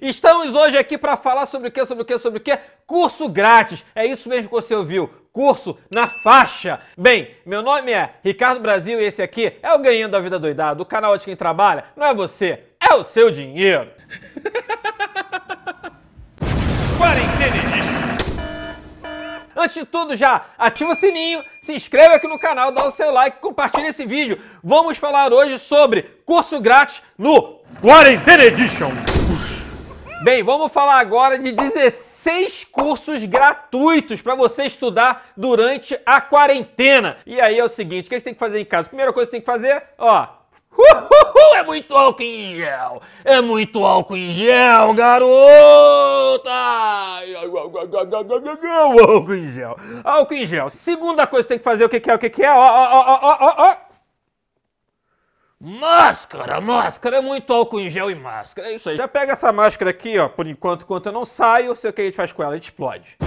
Estamos hoje aqui para falar sobre o que, sobre o que, sobre o que? Curso grátis. É isso mesmo que você ouviu. Curso na faixa. Bem, meu nome é Ricardo Brasil e esse aqui é o Ganhando a Vida Doidado, o canal de quem trabalha. Não é você, é o seu dinheiro. Antes de tudo, já ativa o sininho, se inscreva aqui no canal, dá o seu like, compartilha esse vídeo. Vamos falar hoje sobre curso grátis no Quarentena Edition. Bem, vamos falar agora de 16 cursos gratuitos para você estudar durante a quarentena. E aí é o seguinte, o é que você tem que fazer em casa? Primeira coisa que você tem que fazer, ó, Uhul, é muito álcool em gel! É muito álcool em gel, garota! Álcool em gel! Álcool em gel! Segunda coisa que tem que fazer, o que, que é? O que, que é? Ó, ó, ó, ó, ó, ó! Máscara, máscara, é muito álcool em gel e máscara, é isso aí. Já pega essa máscara aqui, ó, por enquanto, enquanto eu não saio, sei o que a gente faz com ela, a gente explode.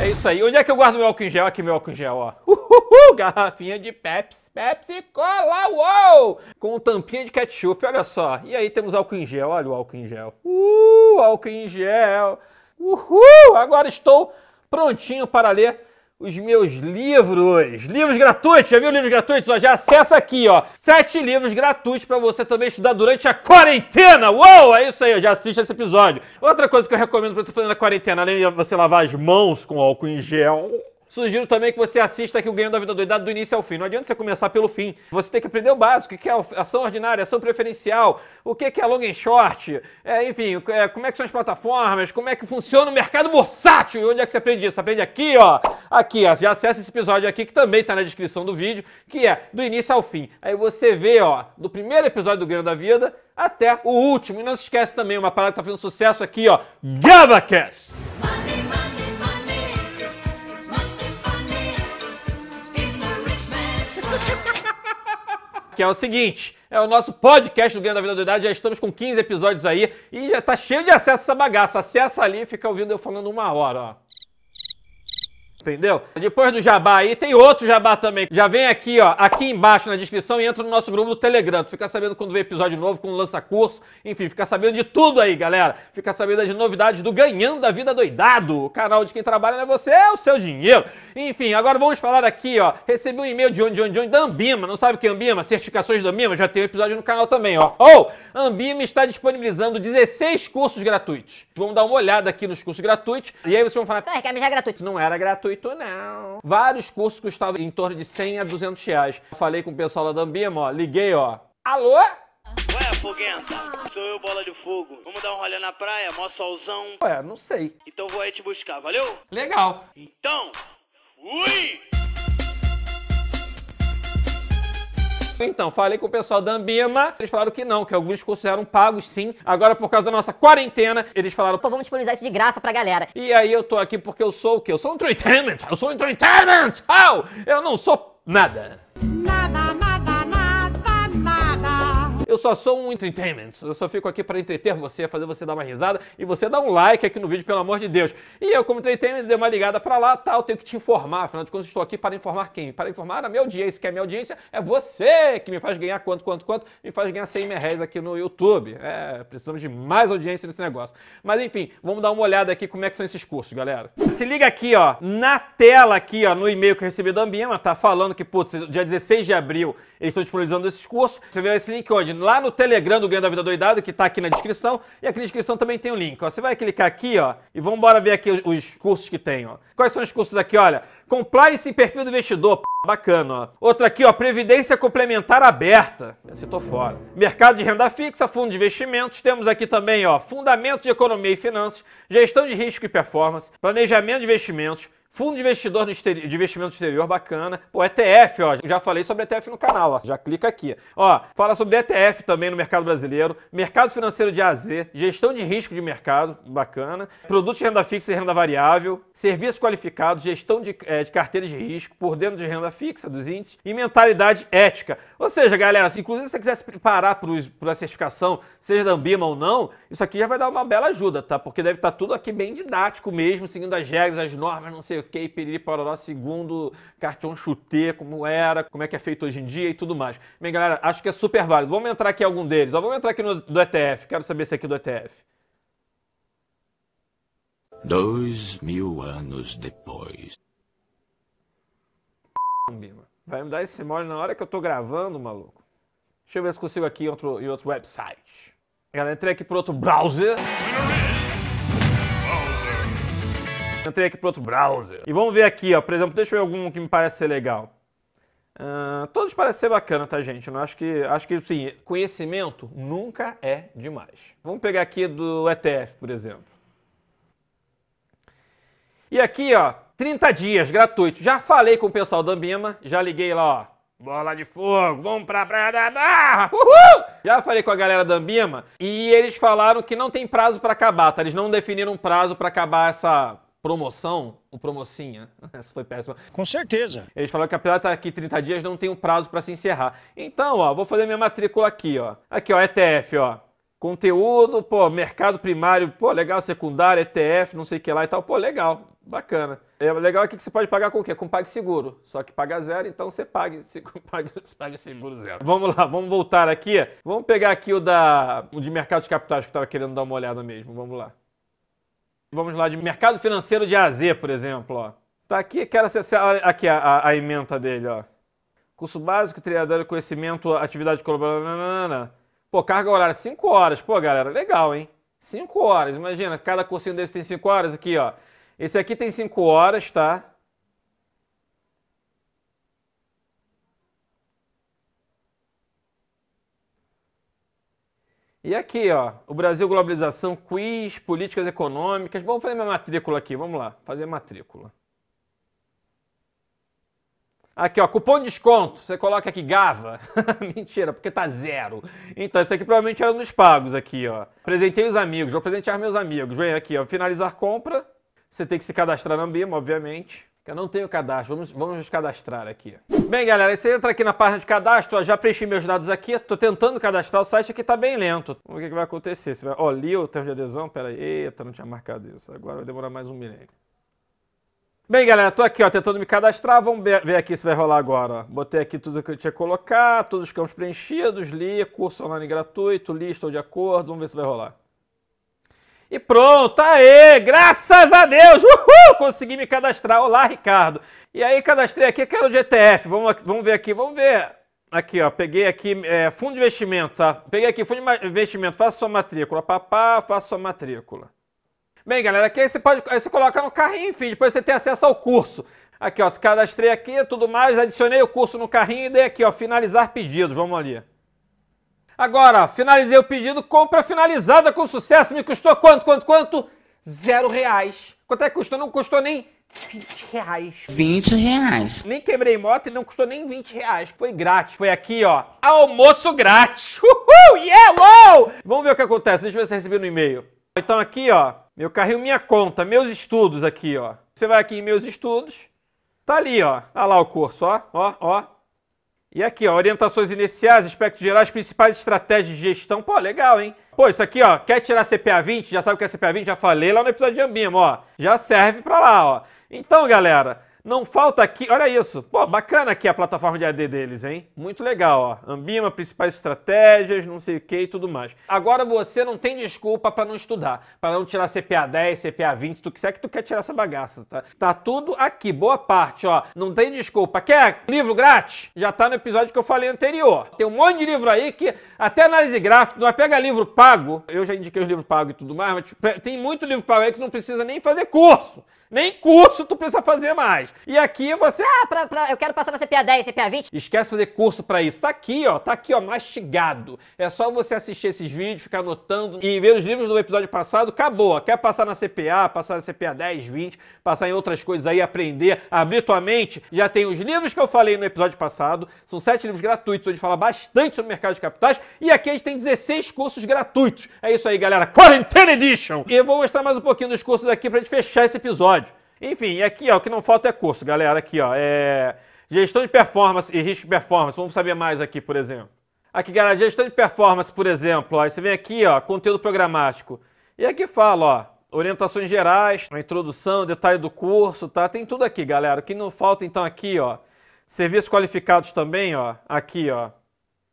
É isso aí. Onde é que eu guardo meu álcool em gel? Aqui meu álcool em gel, ó. Uhul, garrafinha de Pepsi, Pepsi Cola, uou! Com tampinha de ketchup, olha só. E aí temos álcool em gel, olha o álcool em gel. Uh, álcool em gel. Uhul, agora estou prontinho para ler os meus livros. Livros gratuitos, já viu livros gratuitos? já acessa aqui, ó. Sete livros gratuitos para você também estudar durante a quarentena. Uou, é isso aí, já assiste esse episódio. Outra coisa que eu recomendo para você fazer na quarentena, além de você lavar as mãos com álcool em gel Sugiro também que você assista aqui o Ganhando a Vida Doidado do início ao fim. Não adianta você começar pelo fim. Você tem que aprender o básico, o que é ação ordinária, ação preferencial, o que é long and short, é, enfim, é, como é que são as plataformas, como é que funciona o mercado bursátil. E onde é que você aprende isso? Aprende aqui, ó. Aqui, ó. Já acessa esse episódio aqui que também está na descrição do vídeo, que é do início ao fim. Aí você vê, ó, do primeiro episódio do Ganhando a Vida até o último. E não se esquece também, uma parada que tá fazendo sucesso aqui, ó. GavaCast! Money. que é o seguinte: é o nosso podcast do Ganho da Vida Idade. Já estamos com 15 episódios aí e já tá cheio de acesso a essa bagaça. Acessa ali e fica ouvindo eu falando uma hora, ó. Entendeu? Depois do jabá aí, tem outro jabá também. Já vem aqui, ó, aqui embaixo na descrição e entra no nosso grupo do Telegram. Tu fica sabendo quando vem episódio novo, quando lança curso. Enfim, fica sabendo de tudo aí, galera. Fica sabendo das novidades do Ganhando a Vida Doidado. O canal de quem trabalha não é você, é o seu dinheiro. Enfim, agora vamos falar aqui, ó. Recebi um e-mail de onde, de onde, de onde, da Ambima. Não sabe o que é Ambima? Certificações da Ambima? Já tem um episódio no canal também, ó. Ou, oh, Ambima está disponibilizando 16 cursos gratuitos. Vamos dar uma olhada aqui nos cursos gratuitos. E aí vocês vão falar, é, mas é gratuito. Não era gratuito gratuito, não. Vários cursos custavam em torno de 100 a 200 reais. Falei com o pessoal lá da Ambima, ó, liguei, ó. Alô? Ué, foguenta, sou eu, bola de fogo. Vamos dar um rolê na praia, mó solzão. Ué, não sei. Então vou aí te buscar, valeu? Legal. Então, fui! Então, falei com o pessoal da Ambima, eles falaram que não, que alguns cursos eram pagos sim. Agora, por causa da nossa quarentena, eles falaram, pô, vamos disponibilizar isso de graça pra galera. E aí eu tô aqui porque eu sou o quê? Eu sou um entertainment! Eu sou um entertainment! Oh, eu não sou nada. Eu só sou um entertainment. Eu só fico aqui para entreter você, fazer você dar uma risada e você dá um like aqui no vídeo, pelo amor de Deus. E eu, como entertainment, dei uma ligada para lá, tal, tá, eu tenho que te informar. Afinal de contas, estou aqui para informar quem? Para informar a minha audiência, que a minha audiência é você que me faz ganhar quanto, quanto, quanto, me faz ganhar 100 mil reais aqui no YouTube. É, precisamos de mais audiência nesse negócio. Mas enfim, vamos dar uma olhada aqui como é que são esses cursos, galera. Se liga aqui, ó, na tela aqui, ó, no e-mail que eu recebi da Ambima, tá falando que, putz, dia 16 de abril eles estão disponibilizando esses cursos. Você vê esse link onde? lá no Telegram do Ganho da Vida Doidado, que tá aqui na descrição, e aqui na descrição também tem o um link. Ó. Você vai clicar aqui, ó, e vamos embora ver aqui os, cursos que tem, ó. Quais são os cursos aqui, olha? Compliance e perfil do investidor, p... bacana, ó. Outro aqui, ó, previdência complementar aberta. Esse tô fora. Mercado de renda fixa, fundo de investimentos, temos aqui também, ó, fundamentos de economia e finanças, gestão de risco e performance, planejamento de investimentos, Fundo de investidor exterior, de investimento exterior bacana. Pô, ETF, ó, já falei sobre ETF no canal, ó, já clica aqui. Ó, fala sobre ETF também no mercado brasileiro, mercado financeiro de AZ, gestão de risco de mercado, bacana, produtos de renda fixa e renda variável, serviços qualificados, gestão de, é, de carteira de risco por dentro de renda fixa dos índices e mentalidade ética. Ou seja, galera, se, inclusive se você quiser se preparar para a certificação, seja da Ambima ou não, isso aqui já vai dar uma bela ajuda, tá? Porque deve estar tá tudo aqui bem didático mesmo, seguindo as regras, as normas, não sei o que, piriri, pororó, segundo cartão chute como era, como é que é feito hoje em dia e tudo mais. Bem, galera, acho que é super válido. Vamos entrar aqui em algum deles. Ó, vamos entrar aqui no do ETF. Quero saber se é aqui do ETF. Dois mil anos depois. Vai me dar esse mole na hora que eu tô gravando, maluco. Deixa eu ver se consigo aqui em outro, em outro website. Galera, entrei aqui pro outro browser. Entrei aqui para outro browser. E vamos ver aqui, ó. Por exemplo, deixa eu ver algum que me parece ser legal. Uh, todos parecem ser bacana, tá, gente? Eu acho que, acho que, sim, conhecimento nunca é demais. Vamos pegar aqui do ETF, por exemplo. E aqui, ó, 30 dias gratuito. Já falei com o pessoal da Ambima, já liguei lá, ó. Bola de fogo, vamos pra Praia da Barra! Uhul! Já falei com a galera da Ambima e eles falaram que não tem prazo para acabar, tá? Eles não definiram prazo para acabar essa promoção, o promocinha, essa foi péssima. Com certeza. Eles falaram que a tá aqui 30 dias não tem um prazo para se encerrar. Então, ó, vou fazer minha matrícula aqui, ó. Aqui, ó, ETF, ó. Conteúdo, pô, mercado primário, pô, legal, secundário, ETF, não sei o que lá e tal. Pô, legal, bacana. É legal aqui é que você pode pagar com o quê? Com PagSeguro. Só que paga zero, então você paga, você paga, você paga seguro zero. Vamos lá, vamos voltar aqui. Vamos pegar aqui o da o de mercado de capitais que eu tava querendo dar uma olhada mesmo. Vamos lá vamos lá, de mercado financeiro de AZ, por exemplo, ó. Tá aqui, aquela aqui a, a, a ementa dele, ó. Curso básico, treinador, conhecimento, atividade colaborativa. Pô, carga horária 5 horas. Pô, galera, legal, hein? 5 horas. Imagina, cada cursinho desse tem 5 horas aqui, ó. Esse aqui tem 5 horas, tá? E aqui, ó, o Brasil Globalização, quiz, políticas econômicas. Vamos fazer minha matrícula aqui, vamos lá, fazer matrícula. Aqui, ó, cupom de desconto, você coloca aqui GAVA. Mentira, porque tá zero. Então, isso aqui provavelmente era nos pagos aqui, ó. Presentei os amigos, vou presentear meus amigos. Vem aqui, ó, finalizar compra. Você tem que se cadastrar na BIMA, obviamente que eu não tenho cadastro. Vamos, vamos nos cadastrar aqui. Bem, galera, você entra aqui na página de cadastro, ó, já preenchi meus dados aqui, tô tentando cadastrar, o site aqui tá bem lento. Vamos ver o que vai acontecer. Você vai, ó, li o termo de adesão, peraí, aí, eita, não tinha marcado isso. Agora vai demorar mais um milênio. Bem, galera, tô aqui, ó, tentando me cadastrar, vamos ver aqui se vai rolar agora, ó. Botei aqui tudo que eu tinha que colocar, todos os campos preenchidos, li, curso online gratuito, li, estou de acordo, vamos ver se vai rolar. E pronto, aê! Graças a Deus! Uhul! Consegui me cadastrar. Olá, Ricardo. E aí, cadastrei aqui, quero de ETF. Vamos, vamos ver aqui, vamos ver. Aqui, ó, peguei aqui é, fundo de investimento, tá? Peguei aqui fundo de investimento, faça sua matrícula. Papá, faça sua matrícula. Bem, galera, aqui você pode, aí você coloca no carrinho, enfim, depois você tem acesso ao curso. Aqui, ó, cadastrei aqui, tudo mais, adicionei o curso no carrinho e dei aqui, ó, finalizar pedidos. Vamos ali. Agora, finalizei o pedido, compra finalizada com sucesso. Me custou quanto, quanto, quanto? Zero reais. Quanto é que custou? Não custou nem 20 reais. 20 reais. Nem quebrei moto e não custou nem 20 reais. Foi grátis. Foi aqui, ó. Almoço grátis. Uhul! Yeah! Wow! Vamos ver o que acontece. Deixa eu ver se recebi no e-mail. Então aqui, ó. Meu carrinho, minha conta. Meus estudos aqui, ó. Você vai aqui em meus estudos. Tá ali, ó. Olha tá lá o curso, ó. Ó, ó. E aqui, ó, orientações iniciais, aspectos gerais, principais estratégias de gestão. Pô, legal, hein? Pô, isso aqui, ó, quer tirar CPA 20? Já sabe o que é CPA 20? Já falei lá no episódio de Ambima, ó. Já serve pra lá, ó. Então, galera, não falta aqui, olha isso. Pô, bacana aqui a plataforma de AD deles, hein? Muito legal, ó. Ambima, principais estratégias, não sei o que e tudo mais. Agora você não tem desculpa para não estudar, para não tirar CPA 10, CPA 20, tu quiser é que tu quer tirar essa bagaça, tá? Tá tudo aqui, boa parte, ó. Não tem desculpa. Quer livro grátis? Já tá no episódio que eu falei anterior. Tem um monte de livro aí que até análise gráfica, não vai pega livro pago. Eu já indiquei os livros pagos e tudo mais, mas tipo, tem muito livro pago aí que não precisa nem fazer curso. Nem curso tu precisa fazer mais. E aqui você. Ah, pra, pra, eu quero passar na CPA 10, CPA 20. Esquece de fazer curso para isso. Tá aqui, ó. Tá aqui, ó, mastigado. É só você assistir esses vídeos, ficar anotando e ver os livros do episódio passado. Acabou. Quer passar na CPA, passar na CPA 10, 20, passar em outras coisas aí, aprender, abrir tua mente. Já tem os livros que eu falei no episódio passado. São sete livros gratuitos, onde fala bastante sobre o mercado de capitais. E aqui a gente tem 16 cursos gratuitos. É isso aí, galera. Quarantena Edition! E eu vou mostrar mais um pouquinho dos cursos aqui pra gente fechar esse episódio. Enfim, aqui ó, o que não falta é curso, galera. Aqui ó, é gestão de performance e risco de performance. Vamos saber mais aqui, por exemplo. Aqui, galera, gestão de performance, por exemplo. Ó, você vem aqui, ó, conteúdo programático. E aqui fala, ó, orientações gerais, a introdução, detalhe do curso, tá? Tem tudo aqui, galera. O que não falta, então, aqui, ó, serviços qualificados também, ó, aqui, ó.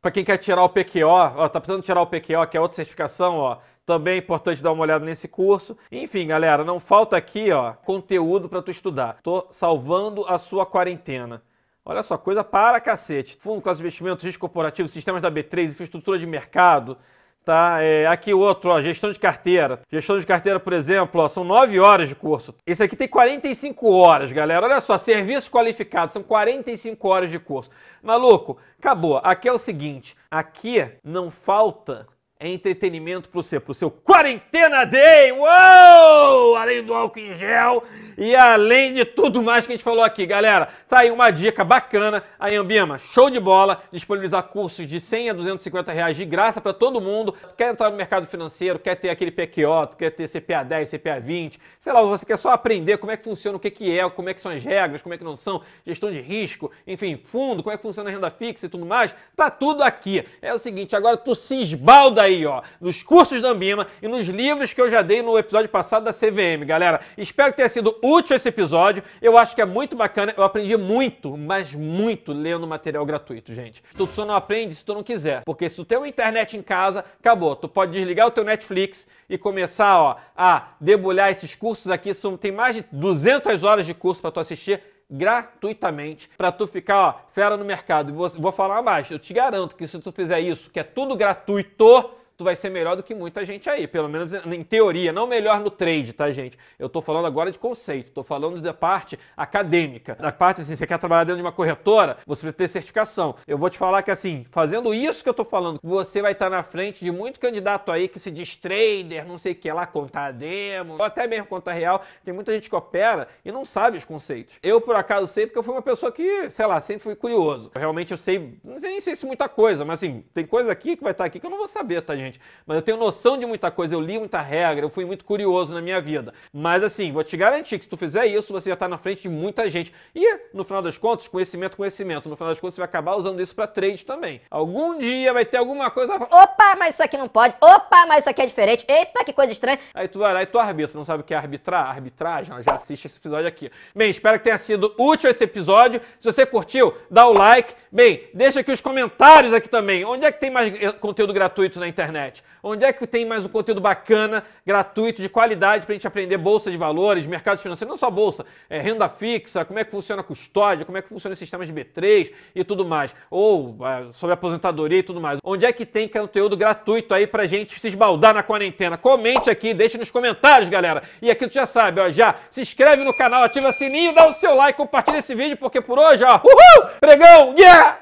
Para quem quer tirar o PQO, ó, tá precisando tirar o PQO, que é outra certificação, ó. Também é importante dar uma olhada nesse curso. Enfim, galera, não falta aqui, ó, conteúdo para tu estudar. Tô salvando a sua quarentena. Olha só, coisa para cacete. Fundo, classe de investimentos, risco corporativo, sistemas da B3, infraestrutura de mercado, tá? É, aqui outro, ó, gestão de carteira. Gestão de carteira, por exemplo, ó, são 9 horas de curso. Esse aqui tem 45 horas, galera. Olha só, serviço qualificado, são 45 horas de curso. Maluco, acabou. Aqui é o seguinte, aqui não falta é entretenimento para você, para o seu Quarentena Day! Uou! Além do álcool em gel e além de tudo mais que a gente falou aqui, galera. Tá aí uma dica bacana. A Ambima, show de bola. Disponibilizar cursos de 100 a 250 reais de graça para todo mundo. Quer entrar no mercado financeiro, quer ter aquele PQO, quer ter CPA 10, CPA 20, sei lá, você quer só aprender como é que funciona, o que, que é, como é que são as regras, como é que não são, gestão de risco, enfim, fundo, como é que funciona a renda fixa e tudo mais. Tá tudo aqui. É o seguinte, agora tu se esbalda aí aí, ó, nos cursos da Ambima e nos livros que eu já dei no episódio passado da CVM, galera. Espero que tenha sido útil esse episódio. Eu acho que é muito bacana. Eu aprendi muito, mas muito lendo material gratuito, gente. Tu só não aprende se tu não quiser, porque se tu tem uma internet em casa, acabou. Tu pode desligar o teu Netflix e começar, ó, a debulhar esses cursos aqui. São, tem mais de 200 horas de curso para tu assistir gratuitamente para tu ficar ó, fera no mercado. Vou, vou falar mais, eu te garanto que se tu fizer isso, que é tudo gratuito, tu vai ser melhor do que muita gente aí, pelo menos em teoria, não melhor no trade, tá, gente? Eu tô falando agora de conceito, tô falando da parte acadêmica, da parte assim, você quer trabalhar dentro de uma corretora, você vai ter certificação. Eu vou te falar que assim, fazendo isso que eu tô falando, você vai estar tá na frente de muito candidato aí que se diz trader, não sei o que lá, contar demo, ou até mesmo contar real. Tem muita gente que opera e não sabe os conceitos. Eu, por acaso, sei porque eu fui uma pessoa que, sei lá, sempre fui curioso. realmente eu sei, nem sei se muita coisa, mas assim, tem coisa aqui que vai estar tá aqui que eu não vou saber, tá, gente? gente. Mas eu tenho noção de muita coisa, eu li muita regra, eu fui muito curioso na minha vida. Mas assim, vou te garantir que se tu fizer isso, você já está na frente de muita gente. E, no final das contas, conhecimento, conhecimento. No final das contas, você vai acabar usando isso para trade também. Algum dia vai ter alguma coisa. Opa, mas isso aqui não pode. Opa, mas isso aqui é diferente. Eita, que coisa estranha. Aí tu vai lá e tu arbitra. Não sabe o que é arbitrar? Arbitragem? Já assiste esse episódio aqui. Bem, espero que tenha sido útil esse episódio. Se você curtiu, dá o like. Bem, deixa aqui os comentários aqui também. Onde é que tem mais eh, conteúdo gratuito na internet? internet. Onde é que tem mais um conteúdo bacana, gratuito, de qualidade para a gente aprender bolsa de valores, mercados financeiros, não só bolsa, é, renda fixa, como é que funciona a custódia, como é que funciona o sistema de B3 e tudo mais, ou é, sobre aposentadoria e tudo mais. Onde é que tem conteúdo gratuito aí para a gente se esbaldar na quarentena? Comente aqui, deixe nos comentários, galera. E aqui tu já sabe, ó, já se inscreve no canal, ativa o sininho, dá o seu like, compartilha esse vídeo, porque por hoje, ó, uhul, pregão, yeah!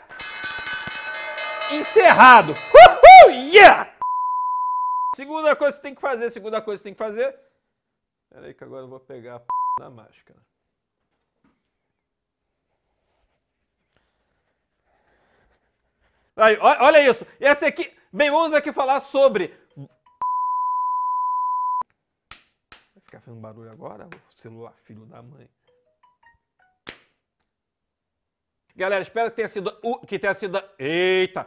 encerrado. Uhul, yeah! Segunda coisa que tem que fazer, segunda coisa que tem que fazer. Pera aí que agora eu vou pegar a p da máscara. Aí, olha isso. Essa aqui. Bem, vamos aqui falar sobre. Vai ficar fazendo barulho agora? O celular, filho da mãe. Galera, espero que tenha sido. Que tenha sido. Eita!